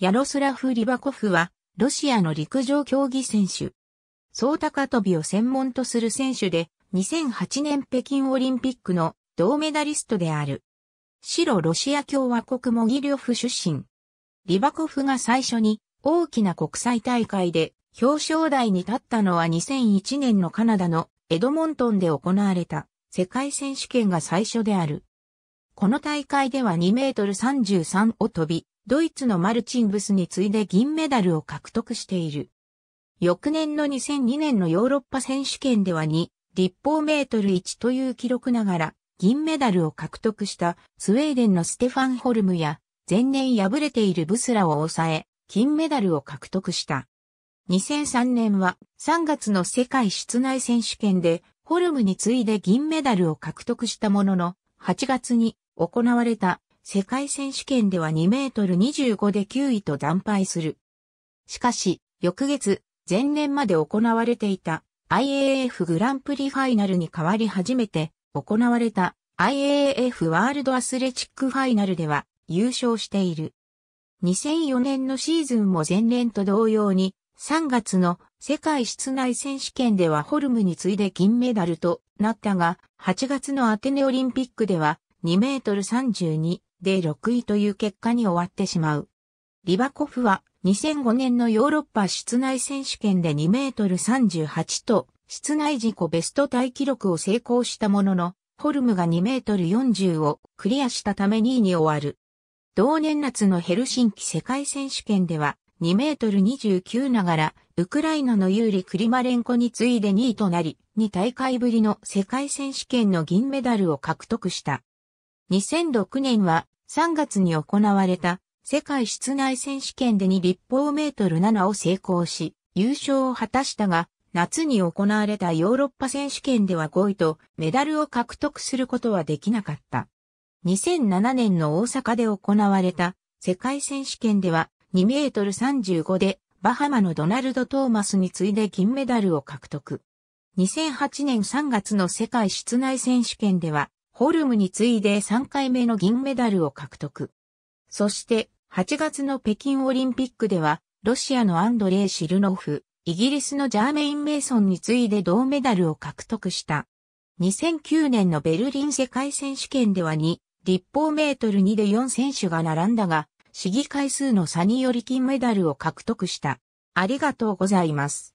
ヤロスラフ・リバコフは、ロシアの陸上競技選手。総高跳びを専門とする選手で、2008年北京オリンピックの銅メダリストである。白ロシア共和国モギリョフ出身。リバコフが最初に大きな国際大会で表彰台に立ったのは2001年のカナダのエドモントンで行われた世界選手権が最初である。この大会では2メートル33を飛び、ドイツのマルチンブスに次いで銀メダルを獲得している。翌年の2002年のヨーロッパ選手権では2、立方メートル1という記録ながら、銀メダルを獲得したスウェーデンのステファン・ホルムや、前年敗れているブスラを抑え、金メダルを獲得した。2003年は3月の世界室内選手権でホルムに次いで銀メダルを獲得したものの、8月に行われた世界選手権では2メートル25で9位と惨敗する。しかし、翌月、前年まで行われていた IAF グランプリファイナルに代わり初めて行われた IAF ワールドアスレチックファイナルでは優勝している。2004年のシーズンも前年と同様に3月の世界室内選手権ではホルムに次いで銀メダルとなったが8月のアテネオリンピックでは2メートル32で6位という結果に終わってしまう。リバコフは2005年のヨーロッパ室内選手権で2メートル38と室内自己ベストタイ記録を成功したものの、ホルムが2メートル40をクリアしたため2位に終わる。同年夏のヘルシンキ世界選手権では2メートル29ながらウクライナのユーリ・クリマレンコに次いで2位となり、2大会ぶりの世界選手権の銀メダルを獲得した。2006年は3月に行われた世界室内選手権で2立方メートル7を成功し、優勝を果たしたが、夏に行われたヨーロッパ選手権では5位とメダルを獲得することはできなかった。2007年の大阪で行われた世界選手権では2メートル35でバハマのドナルド・トーマスに次いで銀メダルを獲得。2008年3月の世界室内選手権ではホルムに次いで3回目の銀メダルを獲得。そして、8月の北京オリンピックでは、ロシアのアンドレイ・シルノフ、イギリスのジャーメイン・メイソンに次いで銅メダルを獲得した。2009年のベルリン世界選手権では2、立方メートル2で4選手が並んだが、試技回数の差により金メダルを獲得した。ありがとうございます。